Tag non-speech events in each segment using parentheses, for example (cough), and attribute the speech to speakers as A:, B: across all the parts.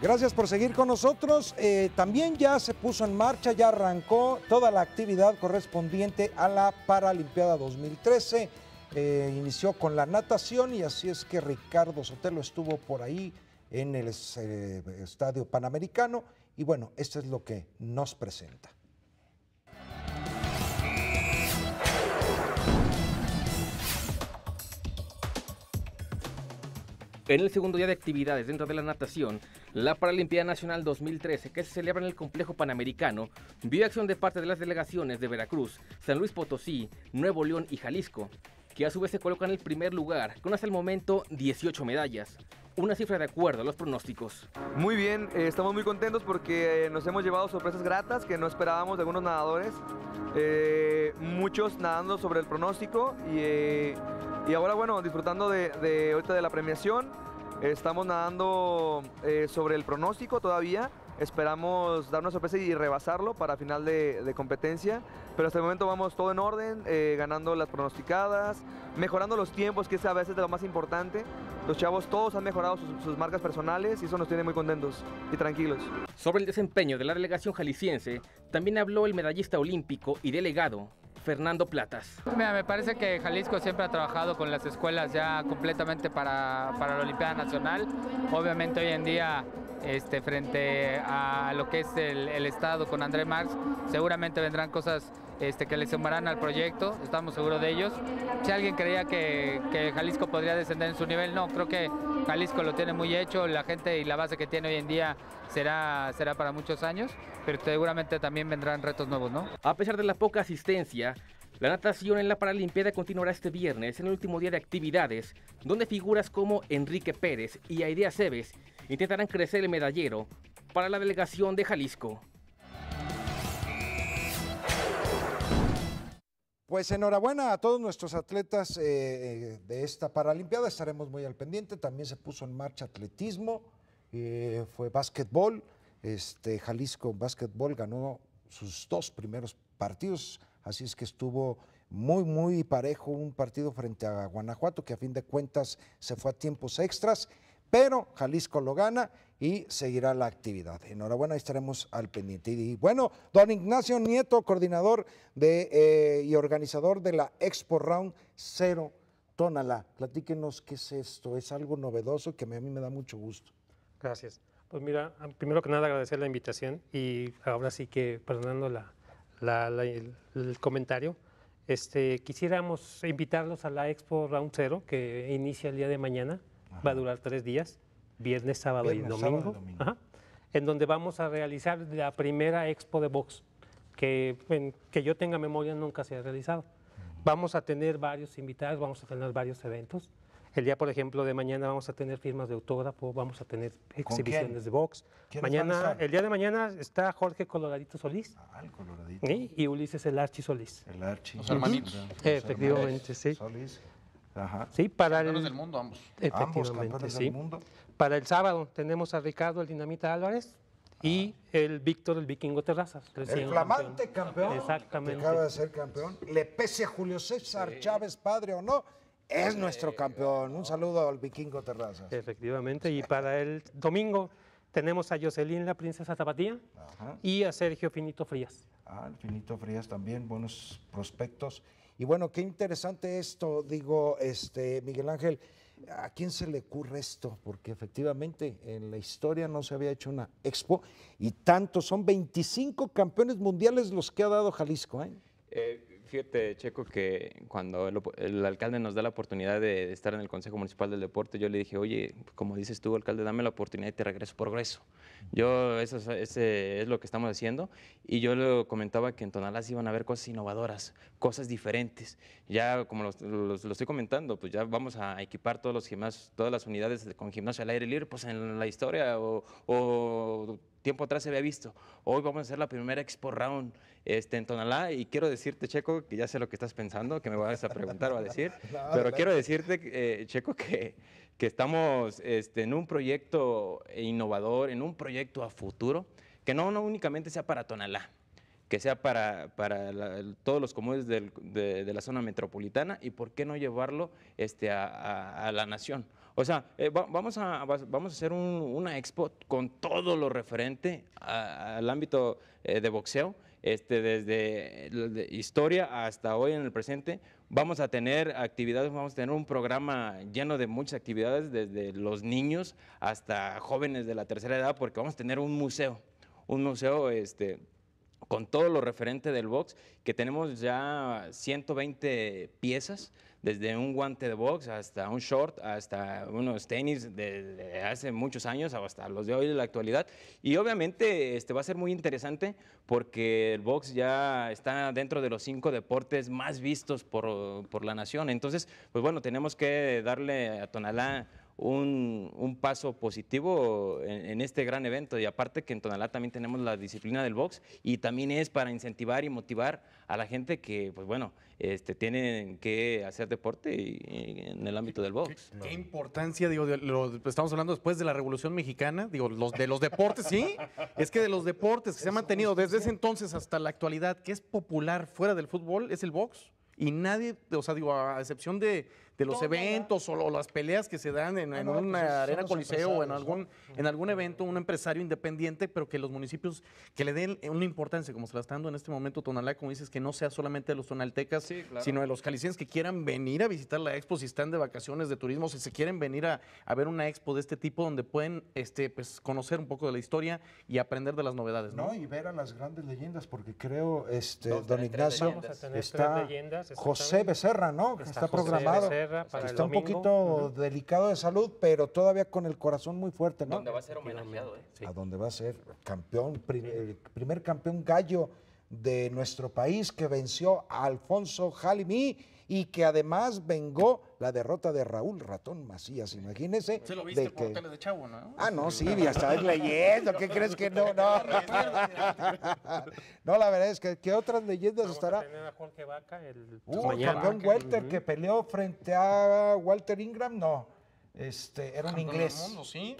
A: Gracias por seguir con nosotros. Eh, también ya se puso en marcha, ya arrancó toda la actividad correspondiente a la Paralimpiada 2013. Eh, inició con la natación y así es que Ricardo Sotelo estuvo por ahí en el eh, Estadio Panamericano. Y bueno, esto es lo que nos presenta.
B: En el segundo día de actividades dentro de la natación, la Paralimpiada Nacional 2013, que se celebra en el Complejo Panamericano, vio acción de parte de las delegaciones de Veracruz, San Luis Potosí, Nuevo León y Jalisco, que a su vez se colocan en el primer lugar, con hasta el momento 18 medallas una cifra de acuerdo a los pronósticos.
C: Muy bien, eh, estamos muy contentos porque eh, nos hemos llevado sorpresas gratas que no esperábamos de algunos nadadores, eh, muchos nadando sobre el pronóstico y y ahora, bueno, disfrutando de, de ahorita de la premiación, estamos nadando eh, sobre el pronóstico todavía. Esperamos dar una sorpresa y rebasarlo para final de, competencia. Pero hasta el momento vamos todo en orden, eh, ganando las pronosticadas, mejorando los tiempos, que es a veces de lo más importante. Los chavos todos han mejorado sus, sus marcas personales y eso nos tiene muy contentos y tranquilos. Sobre el
B: desempeño de la delegación jalisciense, también habló el medallista olímpico y delegado Fernando Platas. Mira, me parece que Jalisco siempre ha trabajado con las escuelas ya completamente para, la Olimpiada Nacional. Obviamente hoy en día este, frente a lo que es el, el Estado con André Marx, seguramente vendrán cosas este, que le sumarán al proyecto, estamos seguros de ellos. Si alguien creía que, Jalisco podría descender en su nivel, no, creo que Jalisco lo tiene muy hecho, la gente y la base que tiene hoy en día será, será para muchos años, pero seguramente también vendrán retos nuevos, ¿no? A pesar de la poca asistencia, la natación en la Paralimpiada continuará este viernes en el último día de actividades, donde figuras como Enrique Pérez y Aidea Cebes intentarán crecer el medallero para la delegación de Jalisco.
A: Pues enhorabuena a todos nuestros atletas eh, eh, de esta Paralimpiada, estaremos muy al pendiente. También se puso en marcha atletismo, eh, fue básquetbol, este, Jalisco Básquetbol ganó sus dos primeros partidos, así es que estuvo muy, muy parejo un partido frente a Guanajuato, que a fin de cuentas se fue a tiempos extras pero Jalisco lo gana y seguirá la actividad. Enhorabuena, estaremos al pendiente. Y bueno, don Ignacio Nieto, coordinador eh, y organizador de la Expo Round Zero Tónala. Platíquenos qué es esto, es algo novedoso que a mí me da mucho gusto. Gracias.
D: Pues mira, primero que nada agradecer la invitación y ahora sí que, perdonando la, el, comentario, este, quisiéramos invitarlos a la Expo Round Cero que inicia el día de mañana va a durar tres días, viernes, sábado y domingo, en donde vamos a realizar la primera expo de box, que en, que yo tenga memoria nunca se ha realizado. Vamos a tener varios invitados, vamos a tener varios eventos. El día, por ejemplo, de mañana vamos a tener firmas de autógrafo, vamos a tener exhibiciones de box. Mañana, el día de mañana está Jorge Coloradito Solís. Ah, Coloradito. Y Ulises El Archi Solís. El Archi. Los hermanitos. Efectivamente, sí. Solís. Ajá. Sí, para el, del mundo ambos. Para el sábado tenemos a Ricardo el Dinamita Álvarez y ah. el Víctor el Vikingo Terrazas. El flamante
A: campeón, Exactamente. acaba de ser campeón. Le pese a Julio César Chávez, padre o no, es nuestro campeón. Un saludo al Vikingo Terrazas.
D: Efectivamente, y para el domingo tenemos a Jocelyn la princesa Zapatía
A: y a Sergio Finito Frías. Ah, el Finito Frías también, buenos prospectos. Y bueno, qué interesante esto, digo, este, Miguel Ángel, ¿a quién se le ocurre esto? Porque efectivamente en la historia no se había hecho una expo y tanto, son 25 campeones mundiales los que ha dado Jalisco. ¿eh?
B: eh Fíjate, Checo, que cuando el, alcalde nos da la oportunidad de estar en el Consejo Municipal del Deporte, yo le dije, oye, como dices tú, alcalde, dame la oportunidad y te regreso progreso. Yo, eso es, ese es lo que estamos haciendo. Y yo le comentaba que en Tonalás iban a haber cosas innovadoras, cosas diferentes. Ya, como lo estoy comentando, pues ya vamos a equipar todos los todas las unidades con gimnasio al aire libre, pues en la historia o tiempo atrás se había visto. Hoy vamos a hacer la primera Expo Round este, en Tonalá y quiero decirte, Checo, que ya sé lo que estás pensando, que me vas a preguntar o a decir, (laughs) pero quiero decirte, eh, Checo, que, que estamos este, en un proyecto innovador, en un proyecto a futuro, que no, no únicamente sea para Tonalá, que sea para, para todos los comunes de, la zona metropolitana y por qué no llevarlo este, a la nación. O sea, eh, vamos, a, vamos a hacer una expo con todo lo referente al ámbito eh, de boxeo, este, desde historia hasta hoy en el presente. Vamos a tener actividades, vamos a tener un programa lleno de muchas actividades, desde los niños hasta jóvenes de la tercera edad, porque vamos a tener un museo, un museo este, con todo lo referente del box, que tenemos ya 120 piezas desde un guante de box hasta un short, hasta unos tenis de, hace muchos años, hasta los de hoy de la actualidad. Y obviamente este, va a ser muy interesante porque el box ya está dentro de los cinco deportes más vistos por, por la nación. Entonces, pues bueno, tenemos que darle a Tonalá un, paso positivo en, este gran evento. Y aparte que en Tonalá también tenemos la disciplina del box y también es para incentivar y motivar a la gente que, pues bueno, este, tienen que hacer deporte en el ámbito del box.
C: ¿Qué, importancia, digo, estamos hablando después de la Revolución Mexicana, digo, los, de los deportes, sí, es que de los deportes que se ha mantenido desde ese entonces hasta la actualidad, que es popular fuera del fútbol, es el box. Y nadie, o sea, digo, a excepción de, de los eventos o, las peleas que se dan en, ah, pues una arena coliseo o en algún, en algún evento, un empresario independiente, pero que los municipios que le den una importancia, como se la está dando en este momento Tonalá, como dices, que no sea solamente de los tonaltecas, sino de los calicienses que quieran venir a visitar la expo, si están de vacaciones, de turismo, si se quieren venir a, ver una expo de este tipo, donde pueden este, pues, conocer un poco de la historia y aprender de las novedades.
A: No, y ver a las grandes leyendas, porque creo, este, don Ignacio, está José Becerra, ¿no? Está, programado. Está un poquito delicado de salud, pero todavía con el corazón muy fuerte, ¿no? Donde
B: va a ser homenajeado,
A: ¿eh? A donde va a ser campeón, el primer campeón gallo de nuestro país que venció a Alfonso Jalimí y que además vengó la derrota de Raúl Ratón Macías, imagínese. Se lo viste de que...
C: Ah, no, sí, ya estás leyendo, ¿qué crees que no? No, (laughs)
A: no la verdad es que ¿qué otras leyendas estará?
C: A Vaca, el
A: uh, campeón que peleó frente a Walter Ingram, no. Este, era un inglés.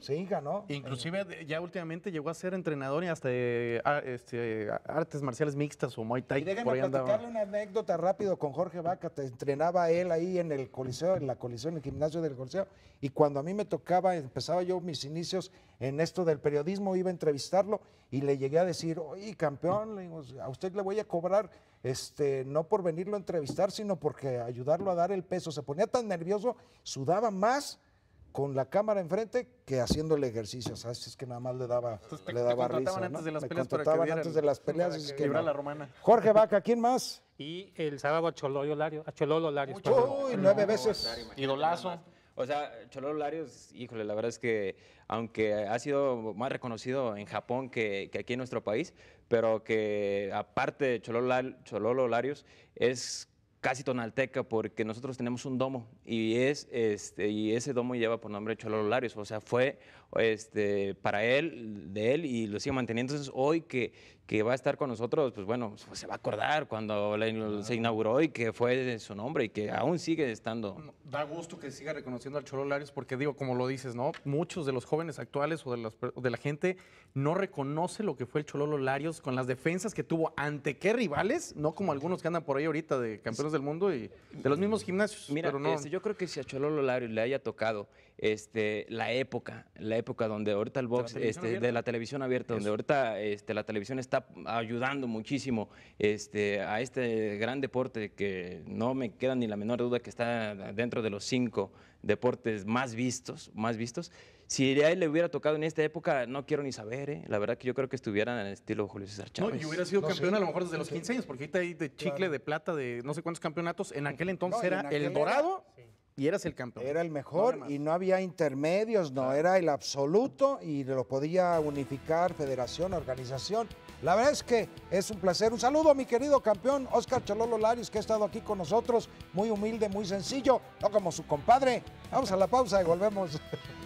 A: ¿sí? ganó.
C: Inclusive eh, ya últimamente llegó a ser entrenador y hasta eh, este, artes marciales mixtas o Muay Thai. Y déjenme platicarle
A: una anécdota rápido con Jorge Vaca. entrenaba él ahí en el Coliseo, en la Coliseo, en el gimnasio del Coliseo. Y cuando a mí me tocaba, empezaba yo mis inicios en esto del periodismo, iba a entrevistarlo y le llegué a decir, oye, campeón, a usted le voy a cobrar este, no por venirlo a entrevistar, sino porque ayudarlo a dar el peso. Se ponía tan nervioso, sudaba más con la cámara enfrente que haciéndole O Así es que nada más le daba, le daba risa. Antes ¿no? de Me contrataban antes de las peleas. Para que es la romana. Jorge Vaca, ¿quién más?
D: Y el sábado a Chololo Larios. A Chololo Larios Uy, nueve veces. Idolazo.
B: O sea, Chololo Larios, híjole, la verdad es que aunque ha sido más reconocido en Japón que, aquí en nuestro país, pero que aparte de Chololo Larios, es casi tonalteca, porque nosotros tenemos un domo y, es, este, y ese domo lleva por nombre Cholo Larios, o sea, fue este, para él, de él y lo sigue manteniendo. Entonces, hoy que que va a estar con nosotros, pues bueno, pues, se va a acordar cuando se inauguró y que fue su nombre y que aún sigue estando.
C: Da gusto que siga reconociendo al Cholo Larios porque digo, como lo dices, ¿no? Muchos de los jóvenes actuales o de, la gente no reconoce lo que fue el Cholo Larios con las defensas que tuvo ante qué rivales, no como algunos que andan por ahí ahorita de campeones del mundo y de los mismos gimnasios. Mira, este,
B: yo creo que si a Chololo Larios le haya tocado este, la época, la época donde ahorita el box, este, de la televisión abierta, donde ahorita este, la televisión está ayudando muchísimo este, a este gran deporte que no me queda ni la menor duda que está dentro de los cinco deportes más vistos, más vistos. Si a él le hubiera tocado en esta época, no quiero ni saber, ¿eh? la verdad que yo creo que estuviera en el estilo Julio César
A: Chávez. y hubiera sido campeón a lo mejor desde los 15
C: años, porque ahorita hay de chicle, de plata, de no sé cuántos campeonatos. En aquel entonces era el dorado. Y eras el campeón.
A: Era el mejor y no había intermedios, no, era el absoluto y lo podía unificar federación, organización. La verdad es que es un placer. Un saludo a mi querido campeón Oscar Chololo Larios, que ha estado aquí con nosotros, muy humilde, muy sencillo, no como su compadre. Vamos a la pausa y volvemos. (laughs)